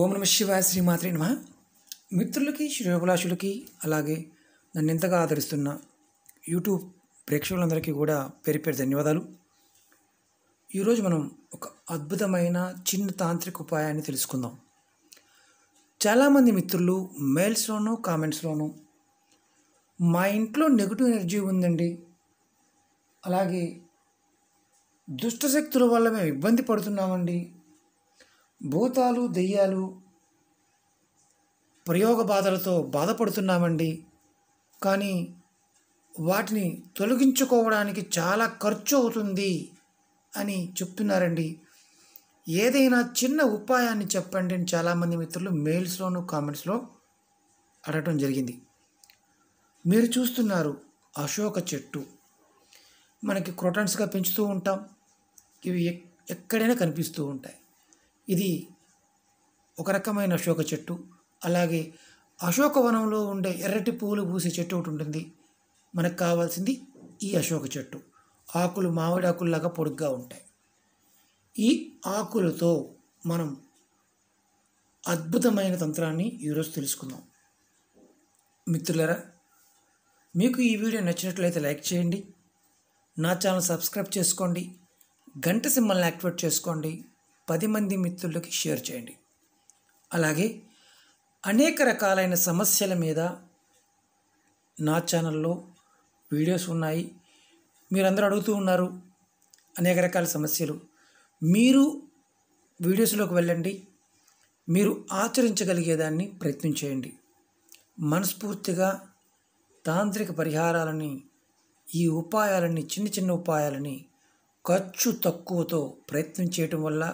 ఓం నమ శివాయ శ్రీమాత్రి నమ మిత్రులకి శ్రేయోభిలాషులకి అలాగే నన్ను ఎంతగా ఆదరిస్తున్న యూట్యూబ్ ప్రేక్షకులందరికీ కూడా పేరు పేరు ధన్యవాదాలు ఈరోజు మనం ఒక అద్భుతమైన చిన్న తాంత్రిక ఉపాయాన్ని తెలుసుకుందాం చాలామంది మిత్రులు మెయిల్స్లోనూ కామెంట్స్లోనూ మా ఇంట్లో నెగిటివ్ ఎనర్జీ ఉందండి అలాగే దుష్టశక్తుల వల్ల మేము ఇబ్బంది పడుతున్నామండి భూతాలు దెయ్యాలు ప్రయోగ బాధలతో బాధపడుతున్నామండి కానీ వాటిని తొలగించుకోవడానికి చాలా ఖర్చు అవుతుంది అని చెప్తున్నారండి ఏదైనా చిన్న ఉపాయాన్ని చెప్పండి అని చాలామంది మిత్రులు మెయిల్స్లోను కామెంట్స్లో అడగటం జరిగింది మీరు చూస్తున్నారు అశోక చెట్టు మనకి క్రోటన్స్గా పెంచుతూ ఉంటాం ఇవి ఎక్కడైనా కనిపిస్తూ ఉంటాయి ఇది ఒక రకమైన అశోక చెట్టు అలాగే అశోకవనంలో ఉండే ఎర్రటి పువ్వులు పూసే చెట్టు ఒకటి ఉంటుంది మనకు కావాల్సింది ఈ అశోక చెట్టు ఆకులు మామిడి ఆకుల్లాగా పొడుగ్గా ఉంటాయి ఈ ఆకులతో మనం అద్భుతమైన తంత్రాన్ని ఈరోజు తెలుసుకుందాం మిత్రులరా మీకు ఈ వీడియో నచ్చినట్లయితే లైక్ చేయండి నా ఛానల్ సబ్స్క్రైబ్ చేసుకోండి గంట సింబల్ని యాక్టివేట్ చేసుకోండి పది మంది మిత్రులకి షేర్ చేయండి అలాగే అనేక రకాలైన సమస్యల మీద నా ఛానల్లో వీడియోస్ ఉన్నాయి మీరందరూ అడుగుతూ ఉన్నారు అనేక రకాల సమస్యలు మీరు వీడియోస్లోకి వెళ్ళండి మీరు ఆచరించగలిగేదాన్ని ప్రయత్నం చేయండి మనస్ఫూర్తిగా తాంత్రిక పరిహారాలని ఈ ఉపాయాలని చిన్న చిన్న ఉపాయాలని ఖర్చు తక్కువతో ప్రయత్నం చేయటం వల్ల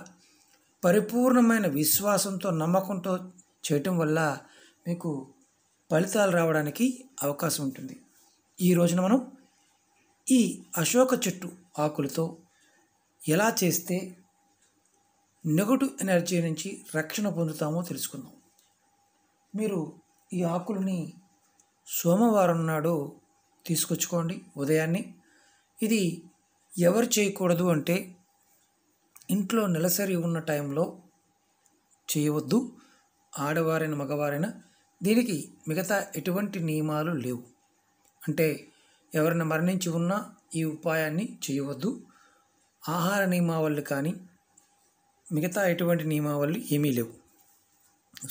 పరిపూర్ణమైన విశ్వాసంతో నమ్మకంతో చేయటం వల్ల మీకు ఫలితాలు రావడానికి అవకాశం ఉంటుంది ఈ రోజున మనం ఈ అశోక చెట్టు ఆకులతో ఎలా చేస్తే నెగటివ్ ఎనర్జీ నుంచి రక్షణ పొందుతామో తెలుసుకుందాం మీరు ఈ ఆకులని సోమవారం నాడు తీసుకొచ్చుకోండి ఉదయాన్నే ఇది ఎవరు చేయకూడదు అంటే ఇంట్లో నెలసరి ఉన్న టైంలో చేయవద్దు ఆడవారైన మగవారైన దీనికి మిగతా ఎటువంటి నియమాలు లేవు అంటే ఎవరిని మరణించి ఉన్నా ఈ ఉపాయాన్ని చేయవద్దు ఆహార నియమావళి కానీ మిగతా ఎటువంటి నియమావళి ఏమీ లేవు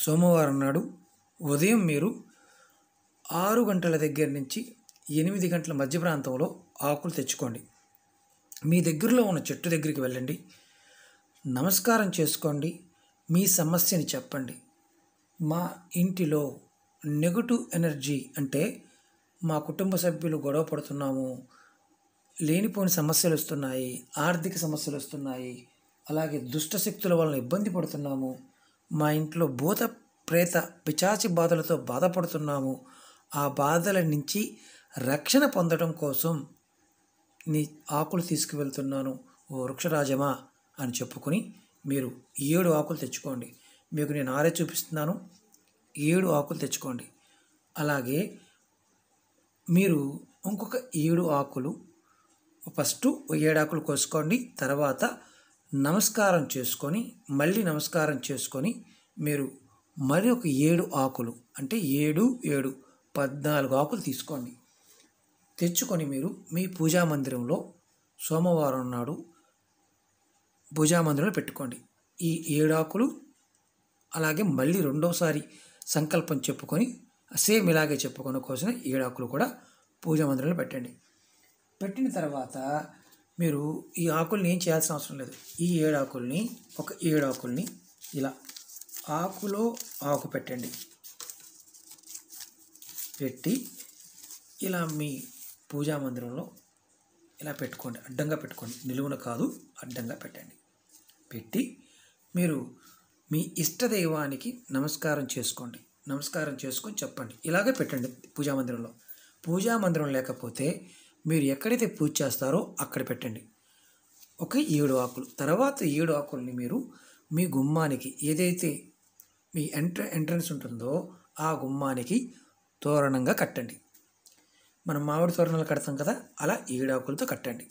సోమవారం నాడు ఉదయం మీరు ఆరు గంటల దగ్గర నుంచి ఎనిమిది గంటల మధ్య ప్రాంతంలో ఆకులు తెచ్చుకోండి మీ దగ్గరలో ఉన్న చెట్టు దగ్గరికి వెళ్ళండి నమస్కారం చేసుకోండి మీ సమస్యని చెప్పండి మా ఇంటిలో నెగటివ్ ఎనర్జీ అంటే మా కుటుంబ సభ్యులు గొడవ పడుతున్నాము లేనిపోని సమస్యలు వస్తున్నాయి ఆర్థిక సమస్యలు వస్తున్నాయి అలాగే దుష్టశక్తుల వలన ఇబ్బంది పడుతున్నాము మా ఇంట్లో భూత ప్రేత పిచాచి బాధలతో బాధపడుతున్నాము ఆ బాధల నుంచి రక్షణ పొందడం కోసం నీ ఆకులు తీసుకువెళ్తున్నాను ఓ వృక్షరాజమా అని చెప్పుకుని మీరు ఏడు ఆకులు తెచ్చుకోండి మీకు నేను ఆరే చూపిస్తున్నాను ఏడు ఆకులు తెచ్చుకోండి అలాగే మీరు ఇంకొక ఏడు ఆకులు ఫస్ట్ ఏడు ఆకులు కోసుకోండి తర్వాత నమస్కారం చేసుకొని మళ్ళీ నమస్కారం చేసుకొని మీరు మరి ఒక ఏడు ఆకులు అంటే ఏడు ఏడు పద్నాలుగు ఆకులు తీసుకోండి తెచ్చుకొని మీరు మీ పూజా మందిరంలో సోమవారం నాడు భుజామందులో పెట్టుకోండి ఈ ఏడాకులు అలాగే మళ్ళీ రెండోసారి సంకల్పం చెప్పుకొని సేమ్ ఇలాగే చెప్పుకొని కోసం ఏడాకులు కూడా పూజా మందిరంలో పెట్టండి పెట్టిన తర్వాత మీరు ఈ ఆకుల్ని ఏం చేయాల్సిన అవసరం లేదు ఈ ఏడాకుల్ని ఒక ఏడాకుల్ని ఇలా ఆకులో ఆకు పెట్టండి పెట్టి ఇలా మీ పూజా మందిరంలో ఇలా పెట్టుకోండి అడ్డంగా పెట్టుకోండి నిలువున కాదు అడ్డంగా పెట్టండి పెట్టి మీరు మీ ఇష్టదైవానికి నమస్కారం చేసుకోండి నమస్కారం చేసుకొని చెప్పండి ఇలాగే పెట్టండి పూజా మందిరంలో పూజా మందిరం లేకపోతే మీరు ఎక్కడైతే పూజ చేస్తారో అక్కడ పెట్టండి ఒక ఏడు ఆకులు తర్వాత ఏడు ఆకుల్ని మీరు మీ గుమ్మానికి ఏదైతే మీ ఎంట్ర ఎంట్రన్స్ ఉంటుందో ఆ గుమ్మానికి తోరణంగా కట్టండి మనం మామిడి తోరణాలు కడతాం కదా అలా ఏడాకులతో కట్టండి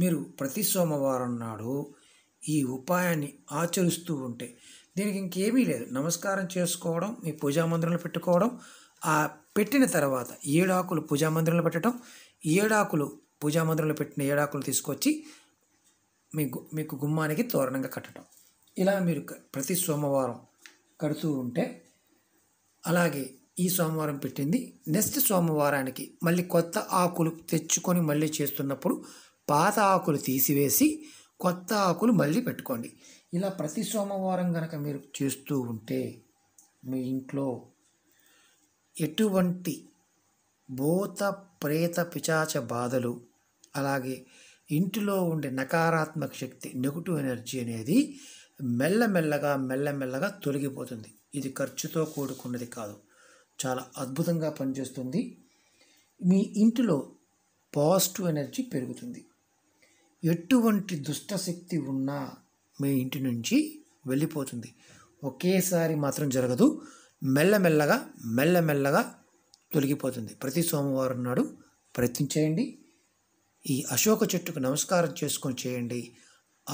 మీరు ప్రతి సోమవారం నాడు ఈ ఉపాయాన్ని ఆచరిస్తూ ఉంటే దీనికి ఇంకేమీ లేదు నమస్కారం చేసుకోవడం మీ పూజామందిరంలో పెట్టుకోవడం ఆ పెట్టిన తర్వాత ఏడాకులు పూజామందిరంలో పెట్టడం ఏడాకులు పూజామందిరంలో పెట్టిన ఏడాకులు తీసుకొచ్చి మీకు మీకు గుమ్మానికి తోరణంగా కట్టడం ఇలా మీరు ప్రతి సోమవారం కడుతూ ఉంటే అలాగే ఈ సోమవారం పెట్టింది నెక్స్ట్ సోమవారానికి మళ్ళీ కొత్త ఆకులు తెచ్చుకొని మళ్ళీ చేస్తున్నప్పుడు పాత ఆకులు తీసివేసి కొత్త ఆకులు మళ్ళీ పెట్టుకోండి ఇలా ప్రతి సోమవారం కనుక మీరు చేస్తూ ఉంటే మీ ఇంట్లో ఎటువంటి భూత ప్రేత పిచాచ బాధలు అలాగే ఇంటిలో ఉండే నకారాత్మక శక్తి నెగిటివ్ ఎనర్జీ అనేది మెల్లమెల్లగా మెల్లమెల్లగా తొలగిపోతుంది ఇది ఖర్చుతో కూడుకున్నది కాదు చాలా అద్భుతంగా పనిచేస్తుంది మీ ఇంటిలో పాజిటివ్ ఎనర్జీ పెరుగుతుంది ఎటువంటి దుష్టశక్తి ఉన్నా మీ ఇంటి నుంచి వెళ్ళిపోతుంది ఒకేసారి మాత్రం జరగదు మెల్లమెల్లగా మెల్లమెల్లగా తొలగిపోతుంది ప్రతి సోమవారం నాడు ప్రయత్నం చేయండి ఈ అశోక చెట్టుకు నమస్కారం చేసుకొని చేయండి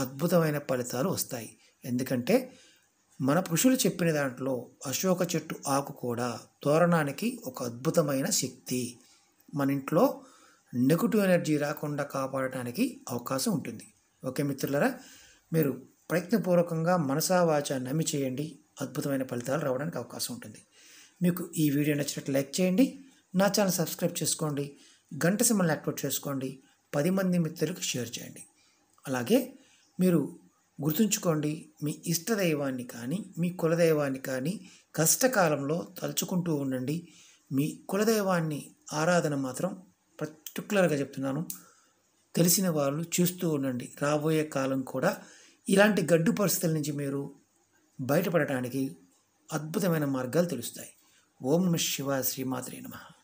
అద్భుతమైన ఫలితాలు వస్తాయి ఎందుకంటే మన పురుషులు చెప్పిన దాంట్లో అశోక చెట్టు ఆకు కూడా తోరణానికి ఒక అద్భుతమైన శక్తి మన ఇంట్లో నెగటివ్ ఎనర్జీ రాకుండా కాపాడటానికి అవకాశం ఉంటుంది ఓకే మిత్రులరా మీరు ప్రయత్నపూర్వకంగా మనసావాచ నమ్మి చేయండి అద్భుతమైన ఫలితాలు రావడానికి అవకాశం ఉంటుంది మీకు ఈ వీడియో నచ్చినట్టు లైక్ చేయండి నా ఛానల్ సబ్స్క్రైబ్ చేసుకోండి గంట సిమ్మల్ని యాక్టివేట్ చేసుకోండి పది మంది మిత్రులకు షేర్ చేయండి అలాగే మీరు గుర్తుంచుకోండి మీ ఇష్టదైవాన్ని కానీ మీ కులదైవాన్ని కానీ కష్టకాలంలో తలుచుకుంటూ ఉండండి మీ కులదైవాన్ని ఆరాధన మాత్రం పర్టికులర్గా చెప్తున్నాను తెలిసిన వాళ్ళు చూస్తూ ఉండండి రాబోయే కాలం కూడా ఇలాంటి గడ్డు పరిస్థితుల నుంచి మీరు బయటపడటానికి అద్భుతమైన మార్గాలు తెలుస్తాయి ఓం నమ శివ శ్రీమాత్రే నమః